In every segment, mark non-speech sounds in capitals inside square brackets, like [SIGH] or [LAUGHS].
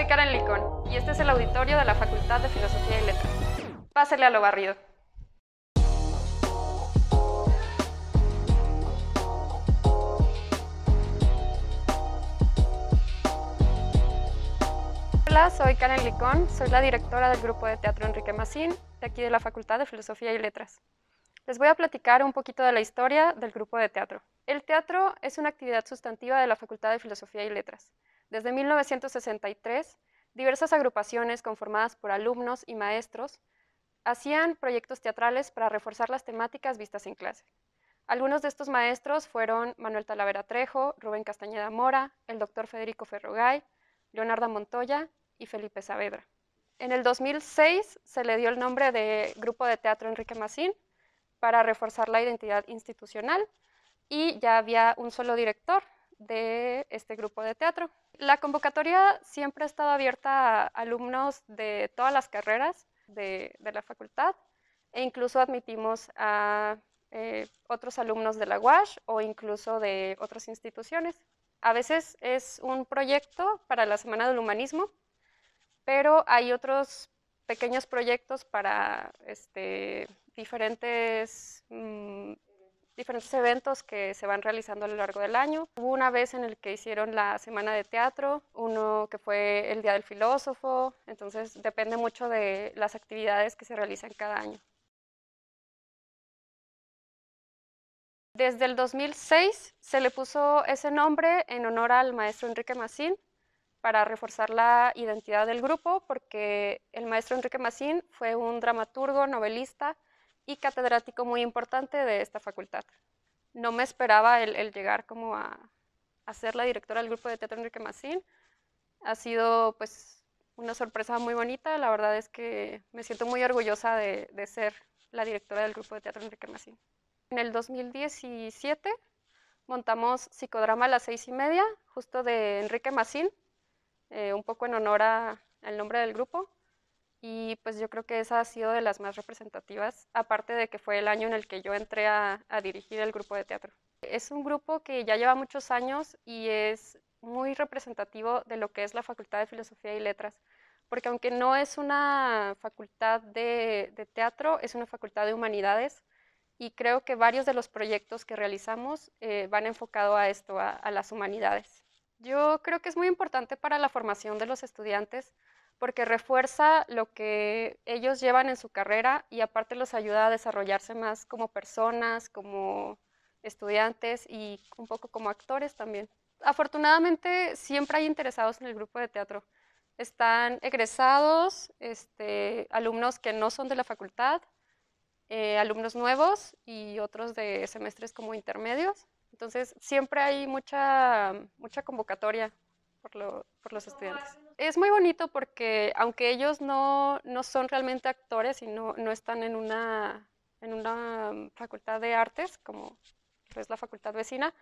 soy Karen Licón y este es el auditorio de la Facultad de Filosofía y Letras. Pásele a lo barrido. Hola, soy Karen Licón, soy la directora del grupo de teatro Enrique Macín, de aquí de la Facultad de Filosofía y Letras. Les voy a platicar un poquito de la historia del grupo de teatro. El teatro es una actividad sustantiva de la Facultad de Filosofía y Letras. Desde 1963, diversas agrupaciones conformadas por alumnos y maestros hacían proyectos teatrales para reforzar las temáticas vistas en clase. Algunos de estos maestros fueron Manuel Talavera Trejo, Rubén Castañeda Mora, el doctor Federico Ferrogay, Leonardo Montoya y Felipe Saavedra. En el 2006 se le dio el nombre de Grupo de Teatro Enrique Macín para reforzar la identidad institucional y ya había un solo director, de este grupo de teatro. La convocatoria siempre ha estado abierta a alumnos de todas las carreras de, la facultad e incluso admitimos a eh, otros alumnos de la UASH o incluso de otras instituciones. A veces es un proyecto para la Semana del Humanismo, pero hay otros pequeños proyectos para este, diferentes mm, diferentes eventos que se van realizando a lo largo del año. Hubo una vez en el que hicieron la semana de teatro, uno que fue el Día del Filósofo, entonces depende mucho de las actividades que se realizan cada año. Desde el 2006 se le puso ese nombre en honor al maestro Enrique Macín para reforzar la identidad del grupo porque el maestro Enrique Macín fue un dramaturgo, novelista, catedrático muy importante de esta facultad. No me esperaba el, llegar como a, ser la directora del grupo de teatro Enrique Macín. Ha sido pues una sorpresa muy bonita, la verdad es que me siento muy orgullosa de, ser la directora del grupo de teatro Enrique Macín. En el 2017 montamos Psicodrama a las seis y media, justo de Enrique Macín, eh, un poco en honor al nombre del grupo y pues yo creo que esa ha sido de las más representativas, aparte de que fue el año en el que yo entré a, dirigir el grupo de teatro. Es un grupo que ya lleva muchos años y es muy representativo de lo que es la Facultad de Filosofía y Letras, porque aunque no es una facultad de, teatro, es una facultad de humanidades y creo que varios de los proyectos que realizamos eh, van enfocados a esto, a las humanidades. Yo creo que es muy importante para la formación de los estudiantes porque refuerza lo que ellos llevan en su carrera y aparte los ayuda a desarrollarse más como personas, como estudiantes y un poco como actores también. Afortunadamente siempre hay interesados en el grupo de teatro. Están egresados, este, alumnos que no son de la facultad, eh, alumnos nuevos y otros de semestres como intermedios. Entonces siempre hay mucha, mucha convocatoria por, los estudiantes. Es muy bonito porque aunque ellos no, son realmente actores y no, están en una, en una facultad de artes, como es la facultad vecina,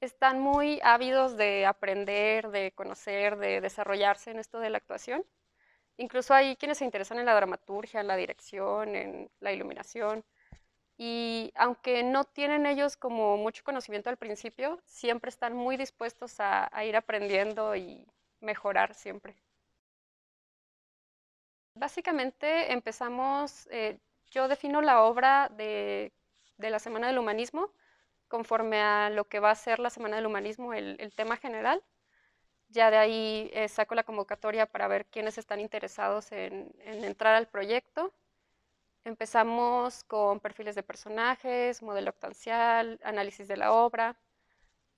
están muy ávidos de aprender, de conocer, de desarrollarse en esto de la actuación. Incluso hay quienes se interesan en la dramaturgia, en la dirección, en la iluminación y aunque no tienen ellos como mucho conocimiento al principio, siempre están muy dispuestos a, ir aprendiendo y mejorar siempre. Básicamente empezamos, eh, yo defino la obra de, la Semana del Humanismo conforme a lo que va a ser la Semana del Humanismo, el, tema general. Ya de ahí eh, saco la convocatoria para ver quiénes están interesados en entrar al proyecto Empezamos con perfiles de personajes, modelo actancial, análisis de la obra,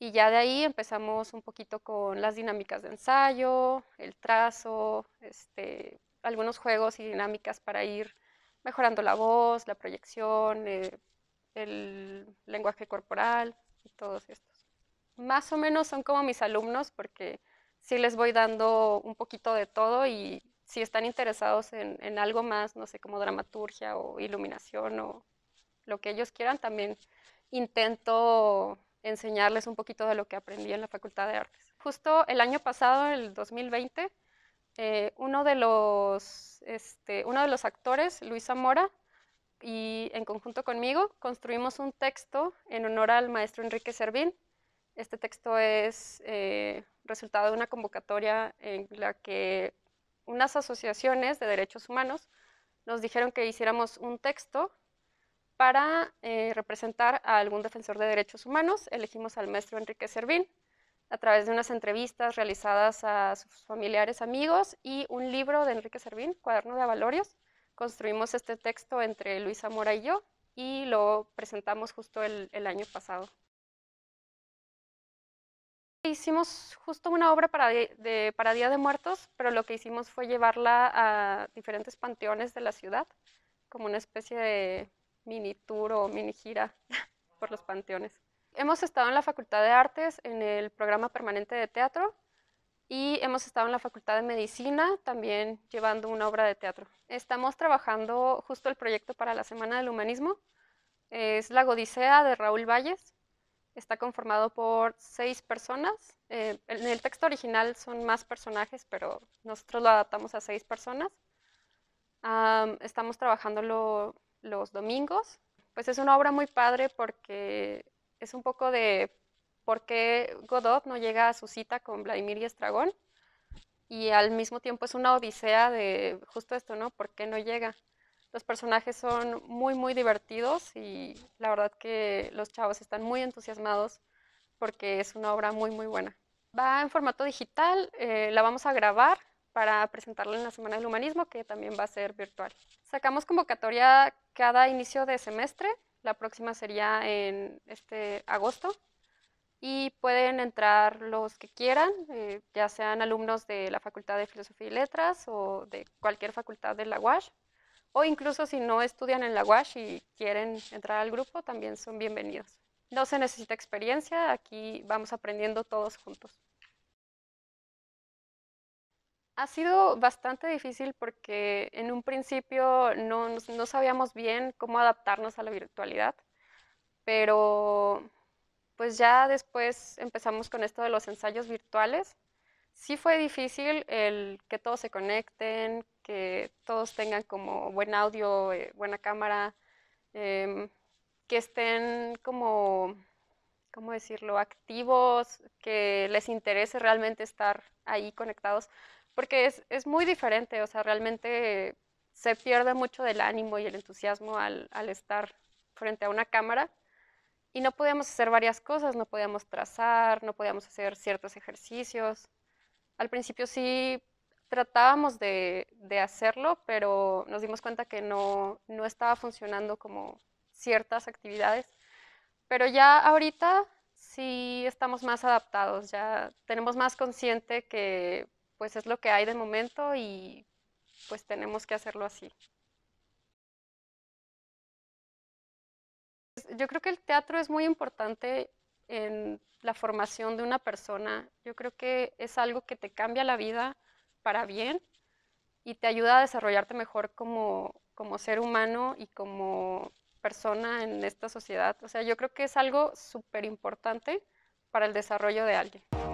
y ya de ahí empezamos un poquito con las dinámicas de ensayo, el trazo, este, algunos juegos y dinámicas para ir mejorando la voz, la proyección, eh, el lenguaje corporal y todos estos. Más o menos son como mis alumnos porque sí les voy dando un poquito de todo y si están interesados en, algo más, no sé, como dramaturgia o iluminación o lo que ellos quieran, también intento enseñarles un poquito de lo que aprendí en la Facultad de Artes. Justo el año pasado, el 2020, eh, uno, de los, este, uno de los actores, Luisa Mora, y en conjunto conmigo construimos un texto en honor al maestro Enrique Servín. Este texto es eh, resultado de una convocatoria en la que unas asociaciones de derechos humanos nos dijeron que hiciéramos un texto para eh, representar a algún defensor de derechos humanos. Elegimos al maestro Enrique Servín a través de unas entrevistas realizadas a sus familiares, amigos y un libro de Enrique Servín, Cuaderno de Avalorios. Construimos este texto entre Luisa Mora y yo y lo presentamos justo el año pasado. Hicimos justo una obra para, para Día de Muertos, pero lo que hicimos fue llevarla a diferentes panteones de la ciudad, como una especie de mini tour o mini gira [LAUGHS] por los panteones. Hemos estado en la Facultad de Artes, en el programa permanente de teatro, y hemos estado en la Facultad de Medicina también llevando una obra de teatro. Estamos trabajando justo el proyecto para la Semana del Humanismo, es La Godisea de Raúl Valles, está conformado por seis personas. Eh, en el texto original son más personajes, pero nosotros lo adaptamos a seis personas. estamos trabajándolo los domingos. Pues es una obra muy padre porque es un poco de por qué Godot no llega a su cita con Vladimir y Estragón. Y al mismo tiempo es una odisea de justo esto, ¿no? ¿Por qué no llega? Los personajes son muy, muy divertidos y la verdad que los chavos están muy entusiasmados porque es una obra muy, muy buena. Va en formato digital, eh, la vamos a grabar para presentarla en la Semana del Humanismo, que también va a ser virtual. Sacamos convocatoria cada inicio de semestre, la próxima sería en este agosto, y pueden entrar los que quieran, eh, ya sean alumnos de la Facultad de Filosofía y Letras o de cualquier facultad de la UASH o incluso si no estudian en la UASH y quieren entrar al grupo, también son bienvenidos. No se necesita experiencia, aquí vamos aprendiendo todos juntos. Ha sido bastante difícil porque en un principio no, no sabíamos bien cómo adaptarnos a la virtualidad, pero pues ya después empezamos con esto de los ensayos virtuales. Sí fue difícil el que todos se conecten, todos tengan como buen audio, eh, buena cámara, em, que estén como, ¿cómo decirlo?, activos, que les interese realmente estar ahí conectados, porque es, muy diferente, o sea, realmente se pierde mucho del ánimo y el entusiasmo al, al estar frente a una cámara y no podíamos hacer varias cosas, no podíamos trazar, no podíamos hacer ciertos ejercicios. Al principio sí tratábamos de, hacerlo, pero nos dimos cuenta que no, estaba funcionando como ciertas actividades. Pero ya ahorita sí estamos más adaptados, ya tenemos más consciente que pues es lo que hay de momento y pues tenemos que hacerlo así. Pues, yo creo que el teatro es muy importante en la formación de una persona. Yo creo que es algo que te cambia la vida, para bien y te ayuda a desarrollarte mejor como, ser humano y como persona en esta sociedad. O sea, yo creo que es algo súper importante para el desarrollo de alguien.